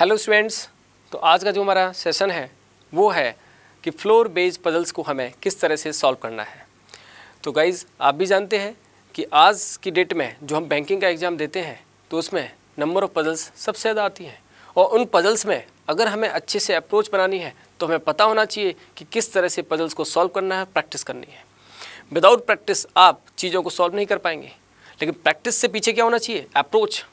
Hello students तो आज का जो हमारा सेशन है वो है कि फ्लोर बेस्ड पजल्स को हमें किस तरह से सॉल्व करना है तो गाइज़ आप भी जानते हैं कि आज की डेट में जो हम बैंकिंग का एग्ज़ाम देते हैं तो उसमें नंबर ऑफ़ पजल्स सबसे ज़्यादा आती हैं और उन पजल्स में अगर हमें अच्छे से अप्रोच बनानी है तो हमें पता होना चाहिए कि किस तरह से पजल्स को सॉल्व करना है प्रैक्टिस करनी है विदाउट प्रैक्टिस आप चीज़ों को सॉल्व नहीं कर पाएंगे लेकिन प्रैक्टिस से पीछे क्या होना चाहिए अप्रोच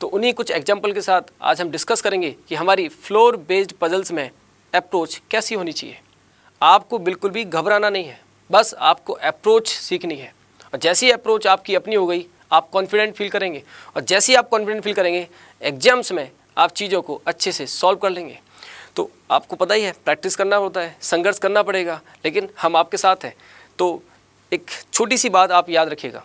तो उन्हीं कुछ एग्जाम्पल के साथ आज हम डिस्कस करेंगे कि हमारी फ्लोर बेस्ड पजल्स में अप्रोच कैसी होनी चाहिए आपको बिल्कुल भी घबराना नहीं है बस आपको अप्रोच सीखनी है और जैसी अप्रोच आपकी अपनी हो गई आप कॉन्फिडेंट फील करेंगे और जैसी आप कॉन्फिडेंट फील करेंगे एग्जाम्स में आप चीज़ों को अच्छे से सॉल्व कर लेंगे तो आपको पता ही है प्रैक्टिस करना होता है संघर्ष करना पड़ेगा लेकिन हम आपके साथ हैं तो एक छोटी सी बात आप याद रखिएगा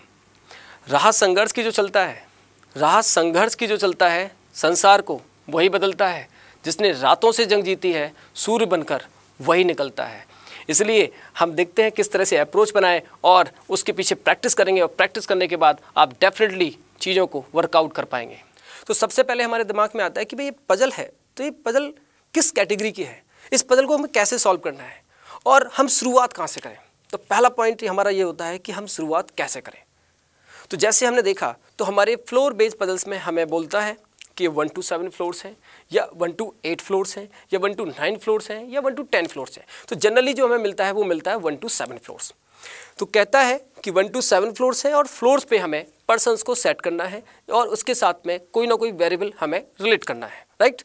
राहत संघर्ष की जो चलता है राह संघर्ष की जो चलता है संसार को वही बदलता है जिसने रातों से जंग जीती है सूर्य बनकर वही निकलता है इसलिए हम देखते हैं किस तरह से अप्रोच बनाएं और उसके पीछे प्रैक्टिस करेंगे और प्रैक्टिस करने के बाद आप डेफिनेटली चीज़ों को वर्कआउट कर पाएंगे तो सबसे पहले हमारे दिमाग में आता है कि भाई ये पजल है तो ये पजल किस कैटेगरी की है इस पजल को हमें कैसे सॉल्व करना है और हम शुरुआत कहाँ से करें तो पहला पॉइंट हमारा ये होता है कि हम शुरुआत कैसे करें तो जैसे हमने देखा तो हमारे फ्लोर बेस पजल्स में हमें बोलता है कि वन टू सेवन फ्लोर्स हैं या वन टू एट फ्लोर्स हैं या वन टू नाइन फ्लोर्स हैं या वन टू टेन फ्लोर्स हैं तो जनरली जो हमें मिलता है वो मिलता है वन टू सेवन फ्लोर्स तो कहता है कि वन टू सेवन फ्लोर्स हैं और फ्लोर्स पे हमें पर्सनस को सेट करना है और उसके साथ में कोई ना कोई वेरिएबल हमें रिलेट करना है राइट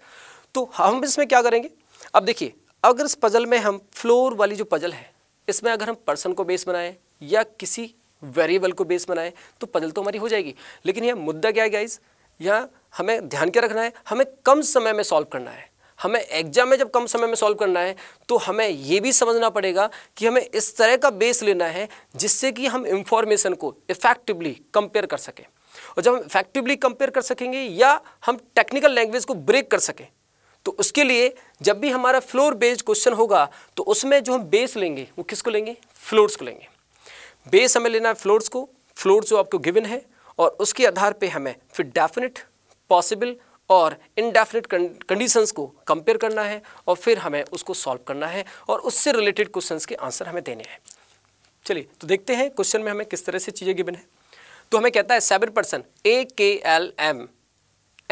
तो हम इसमें क्या करेंगे अब देखिए अगर इस पजल में हम फ्लोर वाली जो पजल है इसमें अगर हम पर्सन को बेस बनाएं या किसी वेरिएबल को बेस बनाएं तो पजल तो हमारी हो जाएगी लेकिन यह मुद्दा क्या है गाइज यहाँ हमें ध्यान क्या रखना है हमें कम समय में सॉल्व करना है हमें एग्जाम में जब कम समय में सॉल्व करना है तो हमें ये भी समझना पड़ेगा कि हमें इस तरह का बेस लेना है जिससे कि हम इंफॉर्मेशन को इफेक्टिवली कंपेयर कर सकें और जब हम इफेक्टिवली कंपेयर कर सकेंगे या हम टेक्निकल लैंग्वेज को ब्रेक कर सकें तो उसके लिए जब भी हमारा फ्लोर बेस्ड क्वेश्चन होगा तो उसमें जो हम बेस लेंगे वो किसको लेंगे फ्लोर्स को लेंगे बेस हमें लेना है फ्लोर्स को फ्लोर जो आपको गिवन है और उसके आधार पे हमें फिर डेफिनेट पॉसिबल और इनडेफिनेट कंडीशंस को कंपेयर करना है और फिर हमें उसको सॉल्व करना है और उससे रिलेटेड क्वेश्चंस के आंसर हमें देने हैं चलिए तो देखते हैं क्वेश्चन में हमें किस तरह से चीज़ें गिवन है तो हमें कहता है seven person A K L M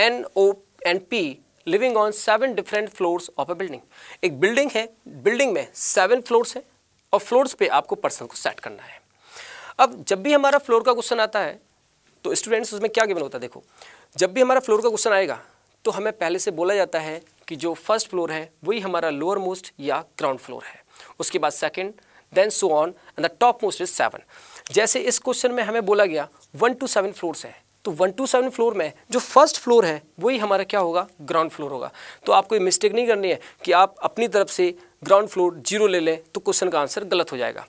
N O N P living on seven different floors of a building एक बिल्डिंग है बिल्डिंग में सेवन फ्लोर्स हैं और फ्लोर्स पे आपको पर्सन को सेट करना है अब जब भी हमारा फ्लोर का क्वेश्चन आता है तो स्टूडेंट्स उसमें क्या गिवन होता है देखो जब भी हमारा फ्लोर का क्वेश्चन आएगा तो हमें पहले से बोला जाता है कि जो फर्स्ट फ्लोर है वही हमारा लोअर मोस्ट या ग्राउंड फ्लोर है उसके बाद second then so on and the top most is seven जैसे इस क्वेश्चन में हमें बोला गया वन टू सेवन फ्लोर है तो वन टू सेवन फ्लोर में जो फर्स्ट फ्लोर है वही हमारा क्या होगा ग्राउंड फ्लोर होगा तो आपको ये मिस्टेक नहीं करनी है कि आप अपनी तरफ से ग्राउंड फ्लोर जीरो ले लें तो क्वेश्चन का आंसर गलत हो जाएगा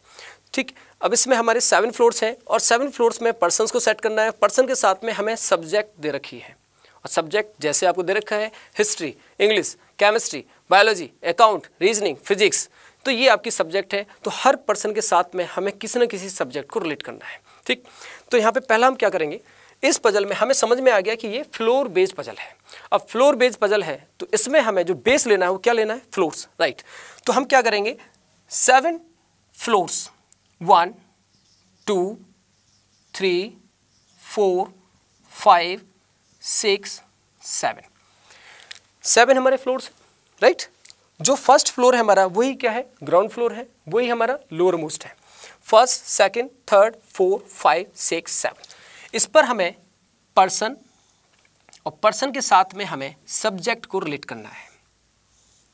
ठीक अब इसमें हमारे सेवन फ्लोर्स हैं और सेवन फ्लोर्स में पर्सनस को सेट करना है पर्सन के साथ में हमें सब्जेक्ट दे रखी है और सब्जेक्ट जैसे आपको दे रखा है history English chemistry biology account reasoning physics तो ये आपकी सब्जेक्ट है तो हर पर्सन के साथ में हमें किसी न किसी सब्जेक्ट को रिलेट करना है ठीक तो यहाँ पे पहला हम क्या करेंगे इस पजल में हमें समझ में आ गया कि ये फ्लोर बेस्ड पजल है अब फ्लोर बेस्ड पजल है तो इसमें हमें जो बेस लेना है वो क्या लेना है फ्लोर्स राइट तो हम क्या करेंगे seven floors one two three four five six seven seven हमारे फ्लोर राइट जो फर्स्ट फ्लोर है हमारा वही क्या है ग्राउंड फ्लोर है वही हमारा लोअर मोस्ट है first second third four five six seven इस पर हमें पर्सन और पर्सन के साथ में हमें सब्जेक्ट को रिलेट करना है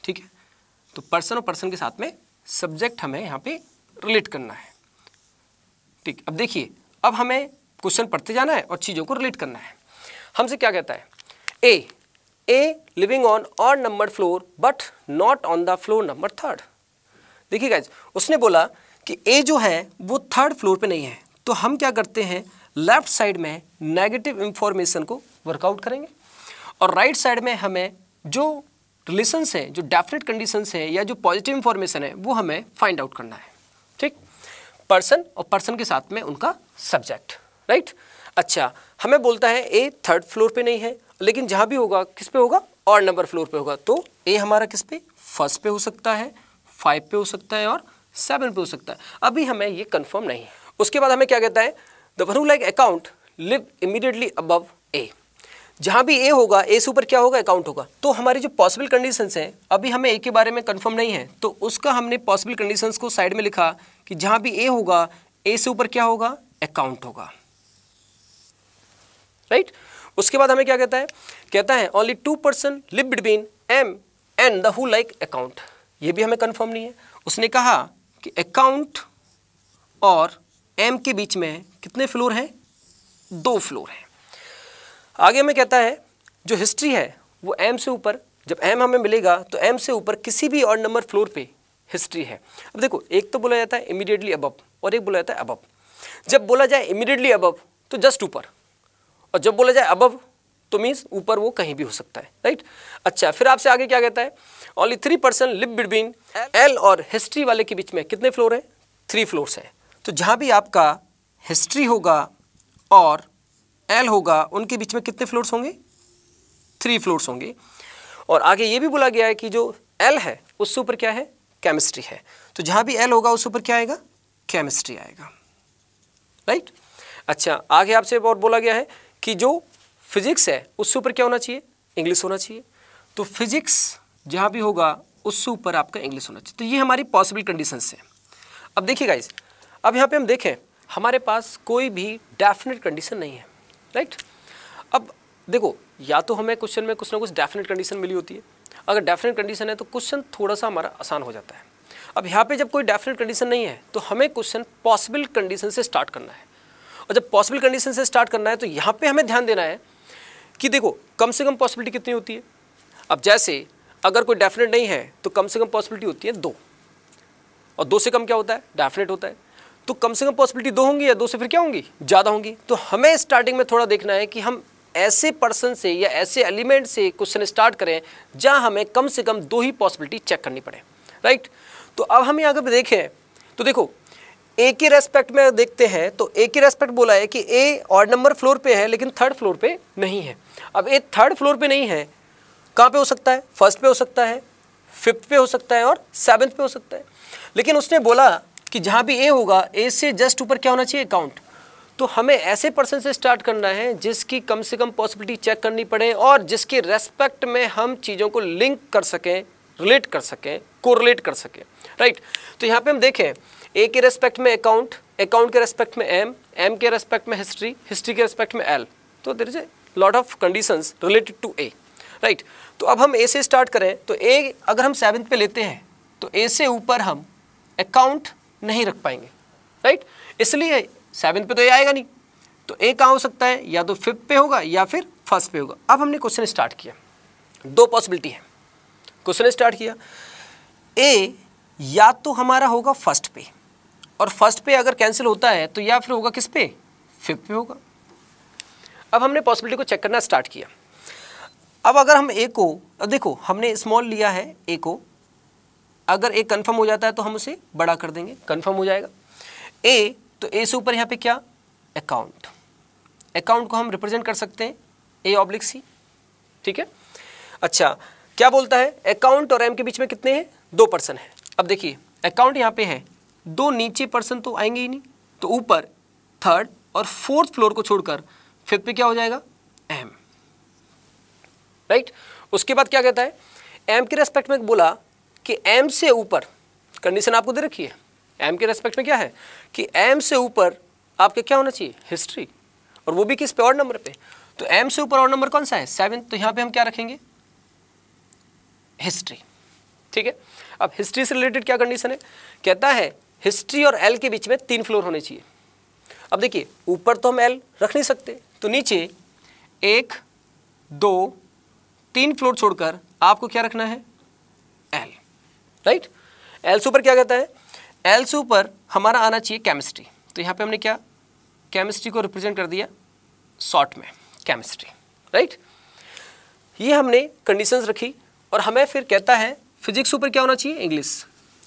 ठीक है तो पर्सन और पर्सन के साथ में सब्जेक्ट हमें यहाँ पे रिलेट करना है ठीक अब देखिए अब हमें क्वेश्चन पढ़ते जाना है और चीज़ों को रिलेट करना है हमसे क्या कहता है A A living on on number floor but not on the floor number third देखिए गाइज उसने बोला कि ए जो है वो थर्ड फ्लोर पे नहीं है तो हम क्या करते हैं लेफ्ट साइड में नेगेटिव इन्फॉर्मेशन को वर्कआउट करेंगे और राइट right साइड में हमें जो रिलेशंस हैं जो डेफिनेट कंडीशंस हैं या जो पॉजिटिव इन्फॉर्मेशन है वो हमें फाइंड आउट करना है पर्सन और पर्सन के साथ में उनका सब्जेक्ट राइट अच्छा हमें बोलता है ए थर्ड फ्लोर पे नहीं है लेकिन जहाँ भी होगा किस पे होगा और नंबर फ्लोर पे होगा तो ए हमारा किस पे फर्स्ट पे हो सकता है फाइव पे हो सकता है और सेवन पे हो सकता है अभी हमें ये कंफर्म नहीं है उसके बाद हमें क्या कहता है द वरू like account live immediately above A जहाँ भी ए होगा ए से ऊपर क्या होगा अकाउंट होगा तो हमारे जो पॉसिबल कंडीशंस हैं अभी हमें ए के बारे में कंफर्म नहीं है तो उसका हमने पॉसिबल कंडीशंस को साइड में लिखा कि जहाँ भी ए होगा ए से ऊपर क्या होगा अकाउंट होगा राइट right? उसके बाद हमें क्या कहता है कहता है only two person live between M and the who like account ये भी हमें कंफर्म नहीं है उसने कहा कि अकाउंट और एम के बीच में कितने फ्लोर हैं दो फ्लोर हैं आगे हमें कहता है जो हिस्ट्री है वो एम से ऊपर जब एम हमें मिलेगा तो एम से ऊपर किसी भी और नंबर फ्लोर पे हिस्ट्री है अब देखो एक तो बोला जाता है इमीडिएटली अबब और एक बोला जाता है अबब जब बोला जाए इमीडिएटली अबब तो जस्ट ऊपर और जब बोला जाए अबब तो मीन्स ऊपर वो कहीं भी हो सकता है राइट अच्छा फिर आपसे आगे क्या कहता है only three person live between L और हिस्ट्री वाले के बीच में कितने फ्लोर हैं थ्री फ्लोर्स हैं तो जहाँ भी आपका हिस्ट्री होगा और एल होगा उनके बीच में कितने फ्लोर्स होंगे थ्री फ्लोर्स होंगे और आगे ये भी बोला गया है कि जो एल है उससे ऊपर क्या है केमिस्ट्री है तो जहाँ भी एल होगा उससे ऊपर क्या आएगा केमिस्ट्री आएगा राइट अच्छा आगे आपसे और बोला गया है कि जो फिजिक्स है उससे ऊपर क्या होना चाहिए इंग्लिश होना चाहिए तो फिजिक्स जहाँ भी होगा उससे ऊपर आपका इंग्लिश होना चाहिए तो ये हमारी पॉसिबल कंडीशन है अब देखिए गाइज अब यहाँ पे हम देखें हमारे पास कोई भी डेफिनेट कंडीशन नहीं है राइट अब देखो या तो हमें क्वेश्चन में कुछ ना कुछ डेफिनेट कंडीशन मिली होती है अगर डेफिनेट कंडीशन है तो क्वेश्चन थोड़ा सा हमारा आसान हो जाता है अब यहाँ पे जब कोई डेफिनेट कंडीशन नहीं है तो हमें क्वेश्चन पॉसिबल कंडीशन से स्टार्ट करना है और जब पॉसिबल कंडीशन से स्टार्ट करना है तो यहाँ पे हमें ध्यान देना है कि देखो कम से कम पॉसिबिलिटी कितनी होती है अब जैसे अगर कोई डेफिनेट नहीं है तो कम से कम पॉसिबिलिटी होती है दो और दो से कम क्या होता है डेफिनेट होता है तो कम से कम पॉसिबिलिटी दो होंगी या दो से फिर क्या होंगी ज़्यादा होंगी तो हमें स्टार्टिंग में थोड़ा देखना है कि हम ऐसे पर्सन से या ऐसे एलिमेंट से क्वेश्चन स्टार्ट करें जहाँ हमें कम से कम दो ही पॉसिबिलिटी चेक करनी पड़े राइट तो अब हम यहाँ पर देखें तो देखो ए के रेस्पेक्ट में देखते हैं तो ए के रेस्पेक्ट बोला है कि ए और नंबर फ्लोर पे है लेकिन थर्ड फ्लोर पे नहीं है अब ए थर्ड फ्लोर पे नहीं है कहाँ पे हो सकता है फर्स्ट पे हो सकता है फिफ्थ पे हो सकता है और सेवन्थ पे हो सकता है लेकिन उसने बोला कि जहाँ भी ए होगा ए से जस्ट ऊपर क्या होना चाहिए काउंट तो हमें ऐसे पर्सन से स्टार्ट करना है जिसकी कम से कम पॉसिबिलिटी चेक करनी पड़े और जिसके रेस्पेक्ट में हम चीज़ों को लिंक कर सकें रिलेट कर सकें कोरिलेट कर सकें राइट तो यहाँ पे हम देखें ए के रेस्पेक्ट में अकाउंट अकाउंट के रेस्पेक्ट में एम एम के रेस्पेक्ट में हिस्ट्री हिस्ट्री के रेस्पेक्ट में एल तो there is a lot of condition related to A right तो अब हम ए से स्टार्ट करें तो ए अगर हम सेवन्थ पे लेते हैं तो ए से ऊपर हम अकाउंट नहीं रख पाएंगे राइट इसलिए सेवन्थ पे तो ये आएगा नहीं तो ए कहाँ हो सकता है या तो फिफ्थ पे होगा या फिर फर्स्ट पे होगा अब हमने क्वेश्चन स्टार्ट किया दो पॉसिबिलिटी है क्वेश्चन स्टार्ट किया ए या तो हमारा होगा फर्स्ट पे और फर्स्ट पे अगर कैंसिल होता है तो या फिर होगा किस पे फिफ्थ पे होगा अब हमने पॉसिबिलिटी को चेक करना स्टार्ट किया अब अगर हम ए को देखो हमने स्मॉल लिया है ए को अगर ए कन्फर्म हो जाता है तो हम उसे बड़ा कर देंगे कन्फर्म हो जाएगा ए तो ए से ऊपर यहाँ पे क्या अकाउंट अकाउंट को हम रिप्रेजेंट कर सकते हैं ए ऑब्लिक सी ठीक है अच्छा क्या बोलता है अकाउंट और एम के बीच में कितने हैं दो पर्सन है अब देखिए अकाउंट यहाँ पे है दो नीचे पर्सन तो आएंगे ही नहीं तो ऊपर थर्ड और फोर्थ फ्लोर को छोड़कर फिफ्थ पे क्या हो जाएगा एम राइट उसके बाद क्या कहता है एम के रेस्पेक्ट में बोला कि एम से ऊपर कंडीशन आपको दे रखी है एम के रेस्पेक्ट में क्या है कि एम से ऊपर आपके क्या होना चाहिए हिस्ट्री और वो भी किस पे और नंबर पे तो एम से ऊपर और नंबर कौन सा है सेवन तो यहां पे हम क्या रखेंगे हिस्ट्री ठीक है अब हिस्ट्री से रिलेटेड क्या कंडीशन है कहता है हिस्ट्री और एल के बीच में तीन फ्लोर होने चाहिए अब देखिए ऊपर तो हम एल रख नहीं सकते तो नीचे एक दो तीन फ्लोर छोड़कर आपको क्या रखना है एल राइट एल सुपर क्या कहता है एल सुपर हमारा आना चाहिए केमिस्ट्री तो यहाँ पे हमने क्या केमिस्ट्री को रिप्रेजेंट कर दिया शॉर्ट में केमिस्ट्री राइट ये हमने कंडीशंस रखी और हमें फिर कहता है फिजिक्स ऊपर क्या होना चाहिए इंग्लिश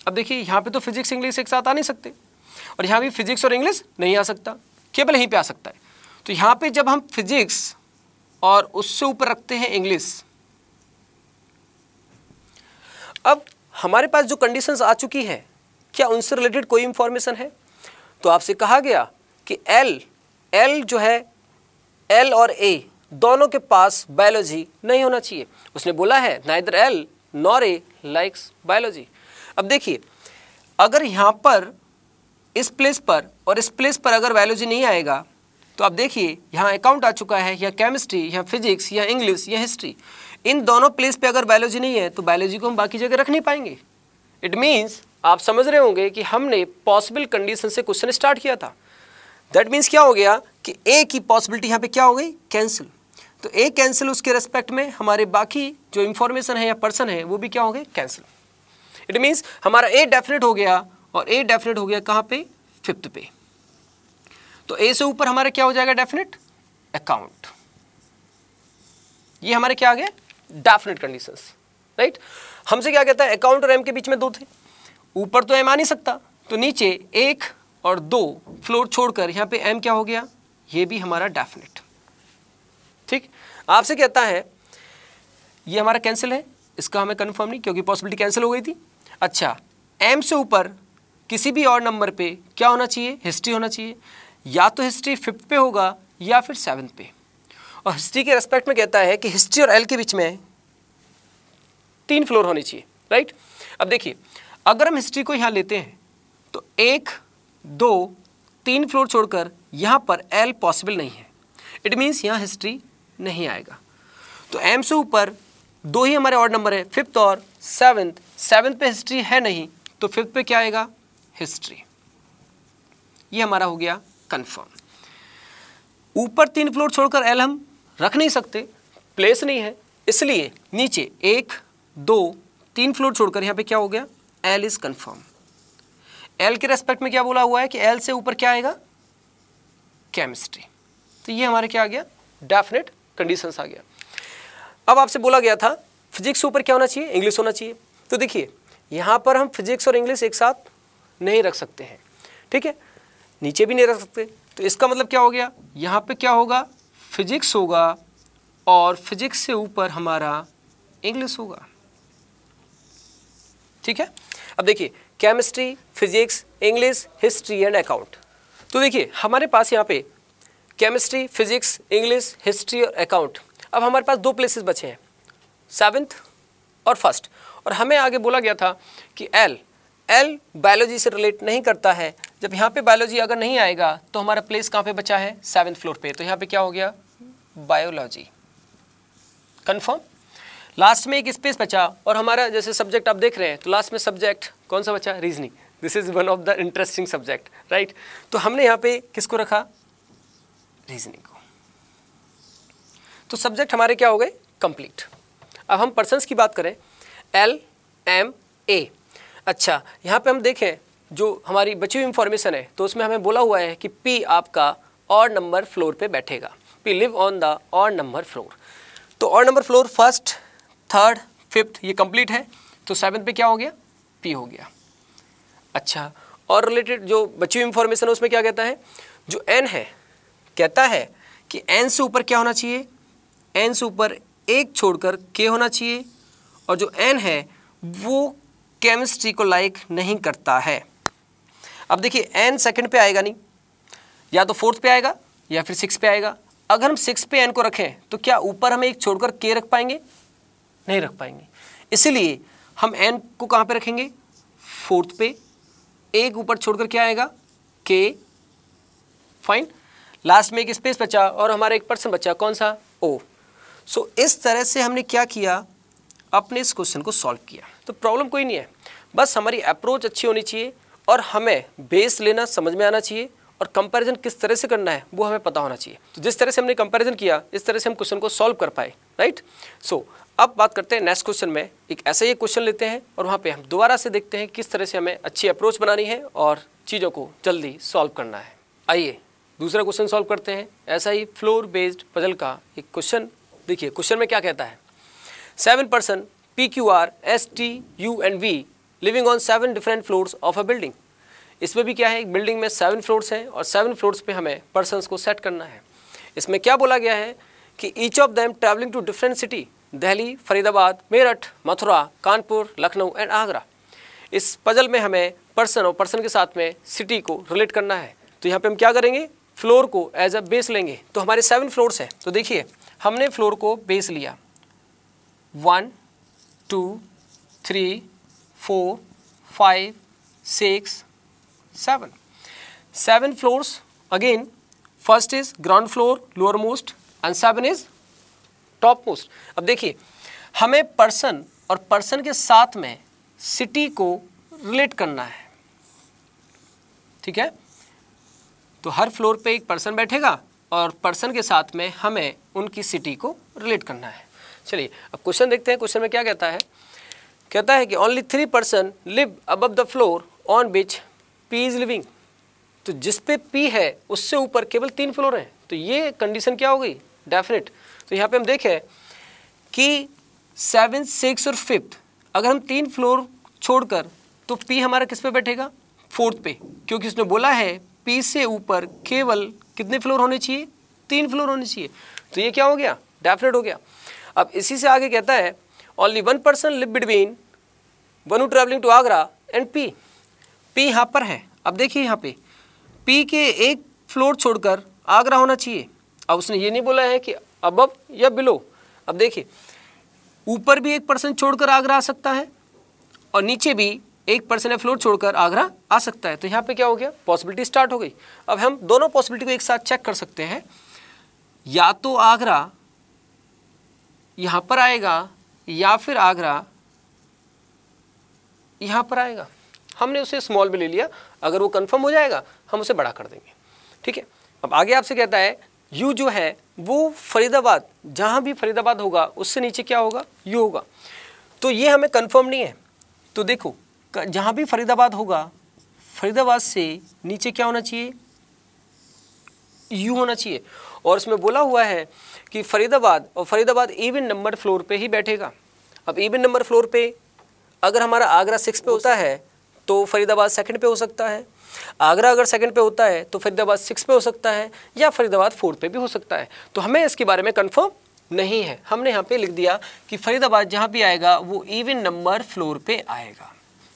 अब देखिए यहाँ पे तो फिजिक्स इंग्लिश एक साथ आ नहीं सकते और यहाँ भी फिजिक्स और इंग्लिश नहीं आ सकता केवल यहीं पे आ सकता है तो यहाँ पे जब हम फिजिक्स और उससे ऊपर रखते हैं इंग्लिश अब हमारे पास जो कंडीशंस आ चुकी हैं क्या उनसे रिलेटेड कोई इंफॉर्मेशन है तो आपसे कहा गया कि एल एल जो है एल और ए दोनों के पास बायोलॉजी नहीं होना चाहिए उसने बोला है neither L nor A likes biology अब देखिए अगर यहाँ पर इस प्लेस पर और इस प्लेस पर अगर बायोलॉजी नहीं आएगा तो आप देखिए यहाँ अकाउंट आ चुका है या केमिस्ट्री या फिजिक्स या इंग्लिश या हिस्ट्री इन दोनों प्लेस पे अगर बायोलॉजी नहीं है तो बायोलॉजी को हम बाकी जगह रख नहीं पाएंगे इट मीन्स आप समझ रहे होंगे कि हमने पॉसिबल कंडीशन से क्वेश्चन स्टार्ट किया था दैट मीन्स क्या हो गया कि ए की पॉसिबिलिटी यहाँ पे क्या हो गई कैंसिल तो ए कैंसिल उसके रेस्पेक्ट में हमारे बाकी जो इंफॉर्मेशन है या पर्सन है वो भी क्या हो गए कैंसिल इट मीन्स हमारा ए डेफिनेट हो गया और ए डेफिनेट हो गया कहाँ पे फिफ्थ पे तो ए से ऊपर हमारा क्या हो जाएगा डेफिनेट अकाउंट ये हमारे क्या आ गया डेफिनेट कंडीशंस राइट हमसे क्या कहता है अकाउंट और एम के बीच में दो थे ऊपर तो एम आ नहीं सकता तो नीचे एक और दो फ्लोर छोड़कर यहां पे एम क्या हो गया ये भी हमारा डेफिनेट ठीक आपसे कहता है ये हमारा कैंसिल है इसका हमें कंफर्म नहीं क्योंकि पॉसिबिलिटी कैंसिल हो गई थी अच्छा एम से ऊपर किसी भी और नंबर पे क्या होना चाहिए हिस्ट्री होना चाहिए या तो हिस्ट्री फिफ्थ पे होगा या फिर सेवन्थ पे और हिस्ट्री के रेस्पेक्ट में कहता है कि हिस्ट्री और एल के बीच में तीन फ्लोर होने चाहिए राइट अब देखिए अगर हम हिस्ट्री को यहाँ लेते हैं तो एक दो तीन फ्लोर छोड़कर यहाँ पर एल पॉसिबल नहीं है इट मीन्स यहाँ हिस्ट्री नहीं आएगा तो एम से ऊपर दो ही हमारे ऑर्ड नंबर है फिफ्थ और सेवन्थ सेवन्थ पे हिस्ट्री है नहीं तो फिफ्थ पे क्या आएगा हिस्ट्री ये हमारा हो गया कंफर्म ऊपर तीन फ्लोर छोड़कर एल हम रख नहीं सकते प्लेस नहीं है इसलिए नीचे एक दो तीन फ्लोर छोड़कर यहाँ पे क्या हो गया एल इज़ कन्फर्म एल के रेस्पेक्ट में क्या बोला हुआ है कि एल से ऊपर क्या आएगा केमिस्ट्री तो ये हमारे क्या आ गया डेफिनेट कंडीशन आ गया अब आपसे बोला गया था फिजिक्स ऊपर क्या होना चाहिए इंग्लिश होना चाहिए तो देखिए यहाँ पर हम फिजिक्स और इंग्लिश एक साथ नहीं रख सकते हैं ठीक है नीचे भी नहीं रख सकते तो इसका मतलब क्या हो गया यहाँ पे क्या होगा फिजिक्स होगा और फिजिक्स से ऊपर हमारा इंग्लिश होगा ठीक है अब देखिए chemistry physics English history and account तो देखिए हमारे पास यहाँ पे केमिस्ट्री फिजिक्स इंग्लिश हिस्ट्री और अकाउंट अब हमारे पास दो प्लेसेस बचे हैं सेवन्थ और फर्स्ट और हमें आगे बोला गया था कि एल एल बायोलॉजी से रिलेट नहीं करता है जब यहाँ पे बायोलॉजी अगर नहीं आएगा तो हमारा प्लेस कहाँ पे बचा है सेवन्थ फ्लोर पे तो यहाँ पे क्या हो गया बायोलॉजी कन्फर्म लास्ट में एक स्पेस बचा और हमारा जैसे सब्जेक्ट आप देख रहे हैं तो लास्ट में सब्जेक्ट कौन सा बचा reasoning this is one of the interesting subject right तो हमने यहां पे किसको रखा रीजनिंग को तो सब्जेक्ट हमारे क्या हो गए कंप्लीट अब हम पर्सन की बात करें एल एम ए अच्छा यहां पे हम देखें जो हमारी बची हुई इंफॉर्मेशन है तो उसमें हमें बोला हुआ है कि पी आपका और नंबर फ्लोर पे बैठेगा we live on the odd number floor तो on number floor first third fifth ये कंप्लीट है तो सेवन्थ पे क्या हो गया पी हो गया अच्छा और रिलेटेड जो बची हुई इंफॉर्मेशन है उसमें क्या कहता है जो एन है कहता है कि एन से ऊपर क्या होना चाहिए एन से ऊपर एक छोड़कर के होना चाहिए और जो एन है वो केमिस्ट्री को लाइक नहीं करता है अब देखिए एन सेकंड पे आएगा नहीं या तो फोर्थ पे आएगा या फिर सिक्स पे आएगा अगर हम सिक्स पे एन को रखें तो क्या ऊपर हमें एक छोड़कर के रख पाएंगे नहीं रख पाएंगे इसलिए हम एन को कहाँ पे रखेंगे फोर्थ पे एक ऊपर छोड़कर क्या आएगा के फाइन लास्ट में एक स्पेस बचा और हमारा एक पर्सन बचा कौन सा ओ सो so, इस तरह से हमने क्या किया अपने इस क्वेश्चन को सॉल्व किया तो प्रॉब्लम कोई नहीं है बस हमारी अप्रोच अच्छी होनी चाहिए और हमें बेस लेना समझ में आना चाहिए और कंपैरिजन किस तरह से करना है वो हमें पता होना चाहिए तो जिस तरह से हमने कंपैरिजन किया इस तरह से हम क्वेश्चन को सॉल्व कर पाए राइट सो अब बात करते हैं नेक्स्ट क्वेश्चन में एक ऐसा ही क्वेश्चन लेते हैं और वहाँ पर हम दोबारा से देखते हैं किस तरह से हमें अच्छी अप्रोच बनानी है और चीज़ों को जल्दी सॉल्व करना है आइए दूसरा क्वेश्चन सॉल्व करते हैं ऐसा ही फ्लोर बेस्ड पजल का एक क्वेश्चन देखिए क्वेश्चन में क्या कहता है seven person P Q R S T U and V living on seven different floors of a building इसमें भी क्या है एक बिल्डिंग में सेवन फ्लोर्स हैं और सेवन फ्लोर्स पे हमें पर्सनस को सेट करना है इसमें क्या बोला गया है कि each of them travelling to different city Delhi Faridabad Meerut Mathura Kanpur Lucknow and Agra इस पजल में हमें पर्सन और पर्सन के साथ में सिटी को रिलेट करना है तो यहाँ पे हम क्या करेंगे फ्लोर को एज अ बेस लेंगे तो हमारे सेवन फ्लोर्स हैं तो देखिए हमने फ्लोर को बेस लिया one two three four five six seven. Seven floors again first is ground floor lower most and seven is top most. अब देखिए हमें पर्सन और पर्सन के साथ में सिटी को रिलेट करना है ठीक है तो हर फ्लोर पे एक पर्सन बैठेगा और पर्सन के साथ में हमें उनकी सिटी को रिलेट करना है चलिए अब क्वेश्चन देखते हैं क्वेश्चन में क्या कहता है कहता है कि only three person live above the floor on which P is living तो जिस पे पी है उससे ऊपर केवल तीन फ्लोर हैं तो ये कंडीशन क्या हो गई डेफिनेट तो यहाँ पे हम देखें कि सेवन सिक्स और फिफ्थ अगर हम तीन फ्लोर छोड़कर तो पी हमारा किस पे बैठेगा फोर्थ पे क्योंकि उसने बोला है पी से ऊपर केवल कितने फ्लोर होने चाहिए तीन फ्लोर होने चाहिए तो ये क्या हो गया डेफिनेट हो गया अब इसी से आगे कहता है only one person live between one who travelling to Agra and P P यहाँ पर है अब देखिए यहाँ पे पी के एक फ्लोर छोड़कर आगरा होना चाहिए अब उसने ये नहीं बोला है कि अब या बिलो अब देखिए ऊपर भी एक पर्सन छोड़कर आगरा आ सकता है और नीचे भी एक पर्सन या फ्लोर छोड़कर आगरा आ सकता है तो यहाँ पे क्या हो गया पॉसिबिलिटी स्टार्ट हो गई अब हम दोनों पॉसिबिलिटी को एक साथ चेक कर सकते हैं या तो आगरा यहाँ पर आएगा या फिर आगरा यहाँ पर आएगा हमने उसे स्मॉल में ले लिया अगर वो कन्फर्म हो जाएगा हम उसे बड़ा कर देंगे ठीक है अब आगे आपसे कहता है यू जो है वो फरीदाबाद जहाँ भी फरीदाबाद होगा उससे नीचे क्या होगा यू होगा तो ये हमें कन्फर्म नहीं है तो देखो जहाँ भी फरीदाबाद होगा फरीदाबाद से नीचे क्या होना चाहिए यू होना चाहिए और उसमें बोला हुआ है कि फरीदाबाद और फरीदाबाद इवन नंबर फ्लोर पे ही बैठेगा अब इवन नंबर फ्लोर पे अगर हमारा आगरा सिक्स पे होता है तो फरीदाबाद सेकंड पे हो सकता है आगरा अगर सेकंड पे होता है तो फरीदाबाद सिक्स पे हो सकता है या फरीदाबाद फोर्थ पे भी हो सकता है तो हमें इसके बारे में कन्फर्म नहीं है हमने यहाँ पे लिख दिया कि फरीदाबाद जहाँ भी आएगा वो इवन नंबर फ्लोर पे आएगा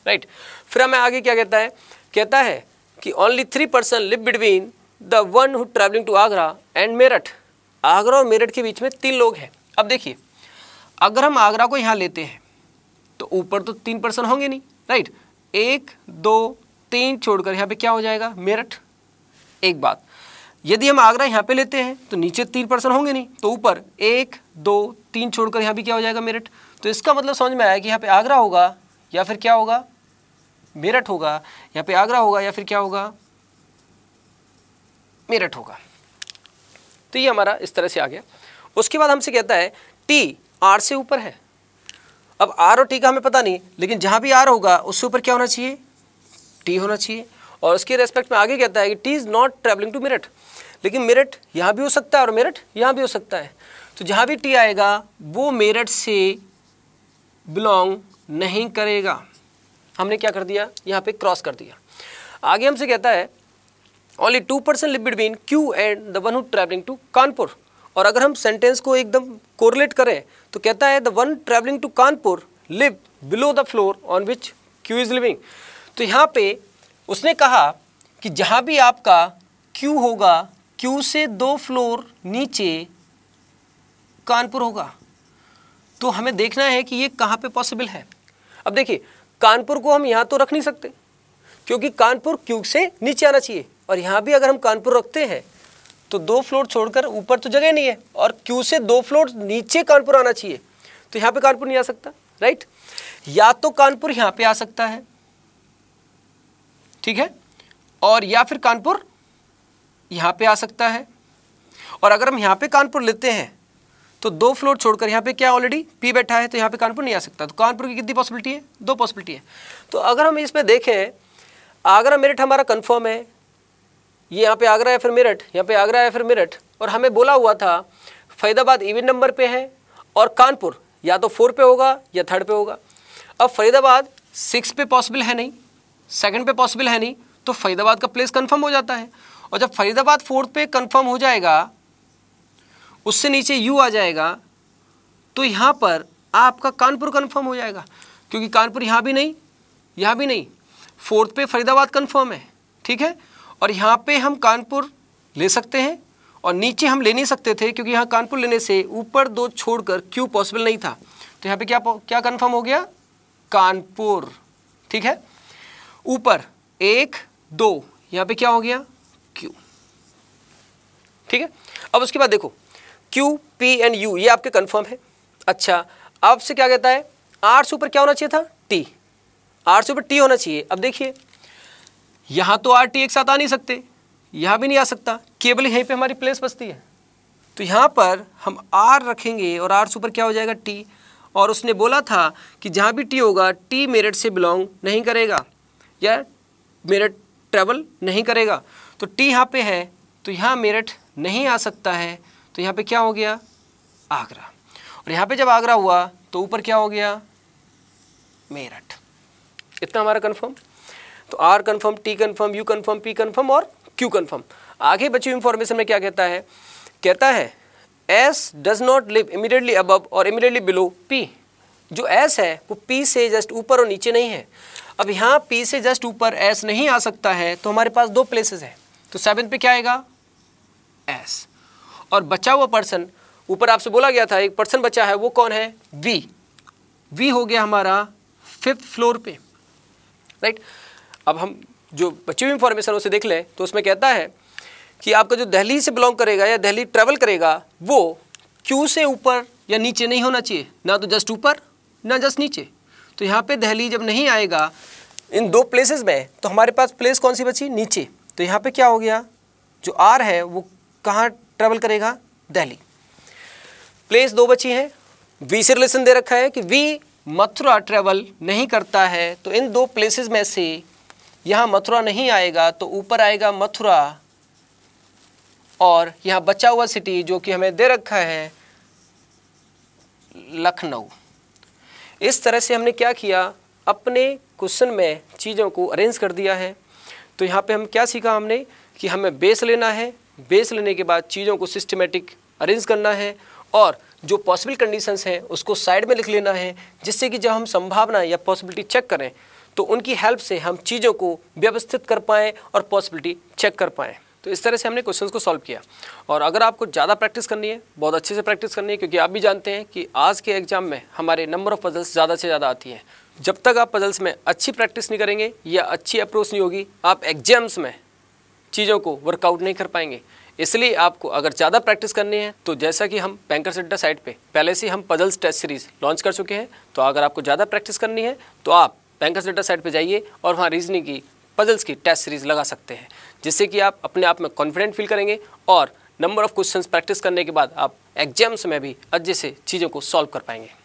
राइट फिर हमें आगे क्या कहता है कहता है कि only three person live between the one who travelling to Agra and Meerut Agra और मेरठ के बीच में तीन लोग हैं अब देखिए अगर हम आगरा को यहाँ लेते हैं तो ऊपर तो तीन पर्सन होंगे नहीं राइट एक दो तीन छोड़कर यहाँ पे क्या हो जाएगा मेरठ एक बात यदि हम आगरा यहाँ पे लेते हैं तो नीचे तीन पर्सन होंगे नहीं तो ऊपर एक दो तीन छोड़कर यहाँ भी क्या हो जाएगा मेरठ तो इसका मतलब समझ में आया कि यहाँ पे आगरा होगा या फिर क्या होगा मेरठ होगा यहाँ पे आगरा होगा या फिर क्या होगा मेरठ होगा तो ये हमारा इस तरह से आ गया उसके बाद हमसे कहता है टी आर से ऊपर है अब आर और टी का हमें पता नहीं लेकिन जहाँ भी आर होगा उससे ऊपर क्या होना चाहिए टी होना चाहिए और उसके रेस्पेक्ट में आगे कहता है कि T is not travelling to Meerut लेकिन मेरठ यहाँ भी हो सकता है और मेरठ यहाँ भी हो सकता है तो जहाँ भी टी आएगा वो मेरठ से बिलोंग नहीं करेगा हमने क्या कर दिया यहाँ पे क्रॉस कर दिया आगे हमसे कहता है only two percent live between Q and the one who travelling to Kanpur और अगर हम सेंटेंस को एकदम कोरिलेट करें तो कहता है the one travelling to Kanpur live below the floor on which Q is living तो यहाँ पे उसने कहा कि जहाँ भी आपका क्यू होगा क्यू से दो फ्लोर नीचे कानपुर होगा तो हमें देखना है कि ये कहाँ पे पॉसिबल है अब देखिए कानपुर को हम यहाँ तो रख नहीं सकते क्योंकि कानपुर क्यू से नीचे आना चाहिए और यहाँ भी अगर हम कानपुर रखते हैं तो दो फ्लोर छोड़कर ऊपर तो जगह नहीं है और क्यू से दो फ्लोर नीचे कानपुर आना चाहिए तो यहां पे कानपुर नहीं आ सकता राइट या तो कानपुर यहाँ पे आ सकता है ठीक है और या फिर कानपुर यहाँ पे आ सकता है और अगर हम यहां पे कानपुर लेते हैं तो दो फ्लोर छोड़कर यहाँ पे क्या ऑलरेडी पी बैठा है तो यहाँ पे कानपुर नहीं आ सकता तो कानपुर की कितनी पॉसिबिलिटी है दो पॉसिबिलिटी है तो अगर हम इसमें देखें आगरा मेरिट हमारा कन्फर्म है ये यहाँ पे आगरा है फिर मेरठ यहाँ पे आगरा है फिर मेरठ और हमें बोला हुआ था फरीदाबाद इवन नंबर पे है और कानपुर या तो फोर पे होगा या थर्ड पे होगा अब फरीदाबाद सिक्स पे पॉसिबल है नहीं सेकंड पे पॉसिबल है नहीं तो फरीदाबाद का प्लेस कंफर्म हो जाता है और जब फरीदाबाद फोर्थ पे कन्फर्म हो जाएगा उससे नीचे यू आ जाएगा तो यहाँ पर आपका कानपुर कन्फर्म हो जाएगा क्योंकि कानपुर यहाँ भी नहीं यहाँ भी नहीं फोर्थ पे फरीदाबाद कन्फर्म है ठीक है और यहाँ पे हम कानपुर ले सकते हैं और नीचे हम ले नहीं सकते थे क्योंकि यहाँ कानपुर लेने से ऊपर दो छोड़कर क्यू पॉसिबल नहीं था तो यहाँ पे क्या क्या कन्फर्म हो गया कानपुर ठीक है ऊपर एक दो यहाँ पे क्या हो गया क्यू ठीक है अब उसके बाद देखो क्यू पी एंड यू ये आपके कन्फर्म है अच्छा आपसे क्या कहता है आर से ऊपर क्या होना चाहिए था टी आर से ऊपर टी होना चाहिए अब देखिए यहाँ तो आर टी एक साथ आ नहीं सकते यहाँ भी नहीं आ सकता केवल यहीं पे हमारी प्लेस बसती है तो यहाँ पर हम आर रखेंगे और आर सुपर क्या हो जाएगा टी और उसने बोला था कि जहाँ भी टी होगा टी मेरिट से बिलोंग नहीं करेगा या मेरिट ट्रेवल नहीं करेगा तो टी यहाँ पे है तो यहाँ मेरठ नहीं आ सकता है तो यहाँ पे क्या हो गया आगरा और यहाँ पे जब आगरा हुआ तो ऊपर क्या हो गया मेरठ इतना हमारा कन्फर्म तो R confirm T confirm U confirm P confirm और क्यू कन्फर्म आगे बची हुई इंफॉर्मेशन में क्या कहता है कहता है S does not live immediately above और इमीडिएटली बिलो पी जो एस है वो पी से जस्ट ऊपर और नीचे नहीं है अब यहाँ पी से जस्ट ऊपर एस नहीं आ सकता है तो हमारे पास दो प्लेसेस हैं तो सेवन पे क्या आएगा एस और बचा हुआ पर्सन ऊपर आपसे बोला गया था एक पर्सन बचा है वो कौन है वी वी हो गया हमारा फिफ्थ फ्लोर पे राइट right? अब हम जो बची हुई इंफॉर्मेशन उसे देख लें तो उसमें कहता है कि आपका जो दिल्ली से बिलोंग करेगा या दिल्ली ट्रेवल करेगा वो क्यू से ऊपर या नीचे नहीं होना चाहिए ना तो जस्ट ऊपर ना जस्ट नीचे तो यहाँ पे दहली जब नहीं आएगा इन दो प्लेसेस में तो हमारे पास प्लेस कौन सी बची नीचे तो यहाँ पे क्या हो गया जो आर है वो कहाँ ट्रेवल करेगा दहली प्लेस दो बची हैं वी से रिलेशन दे रखा है कि वी मथुरा ट्रेवल नहीं करता है तो इन दो प्लेसेस में से यहाँ मथुरा नहीं आएगा तो ऊपर आएगा मथुरा और यहाँ बचा हुआ सिटी जो कि हमें दे रखा है लखनऊ इस तरह से हमने क्या किया अपने क्वेश्चन में चीज़ों को अरेंज कर दिया है तो यहाँ पे हम क्या सीखा हमने कि हमें बेस लेना है बेस लेने के बाद चीज़ों को सिस्टमेटिक अरेंज करना है और जो पॉसिबल कंडीशंस हैं उसको साइड में लिख लेना है जिससे कि जब हम संभावना या पॉसिबिलिटी चेक करें तो उनकी हेल्प से हम चीज़ों को व्यवस्थित कर पाएँ और पॉसिबिलिटी चेक कर पाएँ तो इस तरह से हमने क्वेश्चंस को सॉल्व किया और अगर आपको ज़्यादा प्रैक्टिस करनी है बहुत अच्छे से प्रैक्टिस करनी है क्योंकि आप भी जानते हैं कि आज के एग्ज़ाम में हमारे नंबर ऑफ़ पजल्स ज़्यादा से ज़्यादा आती हैं जब तक आप पजल्स में अच्छी प्रैक्टिस नहीं करेंगे या अच्छी अप्रोच नहीं होगी आप एग्जाम्स में चीज़ों को वर्कआउट नहीं कर पाएंगे इसलिए आपको अगर ज़्यादा प्रैक्टिस करनी है तो जैसा कि हम बैंकर सेड्डा साइट पर पहले से हम पजल्स टेस्ट सीरीज़ लॉन्च कर चुके हैं तो अगर आपको ज़्यादा प्रैक्टिस करनी है तो आप बैंकर्स डेटा साइट पर जाइए और वहाँ रीजनिंग की पजल्स की टेस्ट सीरीज लगा सकते हैं जिससे कि आप अपने आप में कॉन्फिडेंट फील करेंगे और नंबर ऑफ क्वेश्चंस प्रैक्टिस करने के बाद आप एग्जाम्स में भी अच्छे से चीज़ों को सॉल्व कर पाएंगे